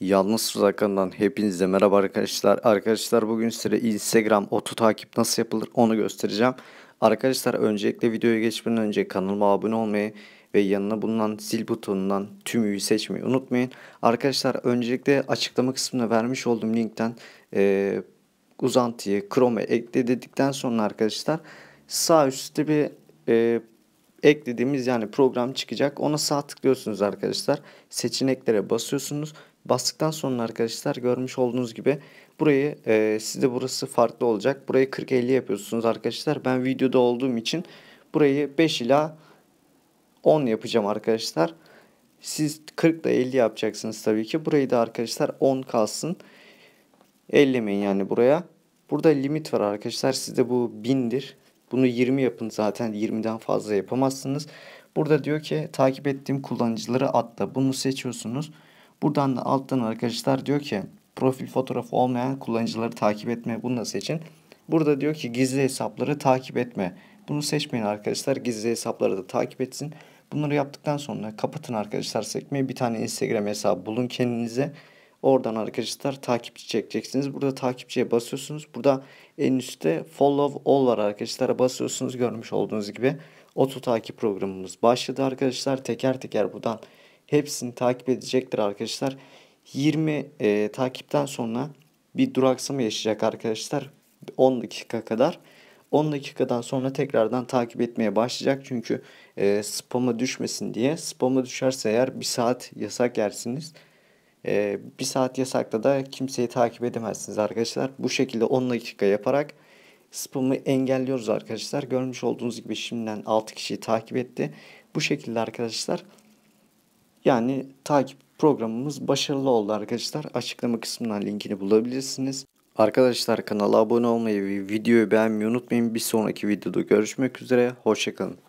Yalnız Tuzaklarından hepinize merhaba arkadaşlar. Arkadaşlar bugün size Instagram otu takip nasıl yapılır onu göstereceğim. Arkadaşlar öncelikle videoya geçmeden önce kanalıma abone olmayı ve yanına bulunan zil butonundan tümüyü seçmeyi unutmayın. Arkadaşlar öncelikle açıklama kısmına vermiş olduğum linkten e, uzantıyı Chrome'e ekle dedikten sonra arkadaşlar sağ üstte bir e, eklediğimiz yani program çıkacak. Ona sağ tıklıyorsunuz arkadaşlar. Seçeneklere basıyorsunuz. Bastıktan sonra arkadaşlar görmüş olduğunuz gibi burayı e, sizde burası farklı olacak. Burayı 40-50 yapıyorsunuz arkadaşlar. Ben videoda olduğum için burayı 5 ila 10 yapacağım arkadaşlar. Siz 40 ile 50 yapacaksınız tabii ki. Burayı da arkadaşlar 10 kalsın. 50 yani buraya. Burada limit var arkadaşlar. Sizde bu 1000'dir. Bunu 20 yapın zaten 20'den fazla yapamazsınız. Burada diyor ki takip ettiğim kullanıcıları atla. Bunu seçiyorsunuz. Buradan da alttan arkadaşlar diyor ki profil fotoğrafı olmayan kullanıcıları takip etme. Bunu da seçin. Burada diyor ki gizli hesapları takip etme. Bunu seçmeyin arkadaşlar. Gizli hesapları da takip etsin. Bunları yaptıktan sonra kapatın arkadaşlar sekmeyi. Bir tane Instagram hesabı bulun kendinize. Oradan arkadaşlar takipçi çekeceksiniz. Burada takipçiye basıyorsunuz. Burada en üstte follow all var arkadaşlar. Basıyorsunuz görmüş olduğunuz gibi. Oto takip programımız başladı arkadaşlar. Teker teker buradan hepsini takip edecektir arkadaşlar. 20 e, takipten sonra bir duraksama yaşayacak arkadaşlar. 10 dakika kadar. 10 dakikadan sonra tekrardan takip etmeye başlayacak. Çünkü e, spam'a düşmesin diye. Spam'a düşerse eğer bir saat yasak yersiniz. E, bir saat yasakta da kimseyi takip edemezsiniz arkadaşlar. Bu şekilde 10 dakika yaparak spamı engelliyoruz arkadaşlar. Görmüş olduğunuz gibi şimdiden 6 kişiyi takip etti. Bu şekilde arkadaşlar yani takip programımız başarılı oldu arkadaşlar. Açıklama kısmından linkini bulabilirsiniz. Arkadaşlar kanala abone olmayı ve videoyu beğenmeyi unutmayın. Bir sonraki videoda görüşmek üzere. Hoşçakalın.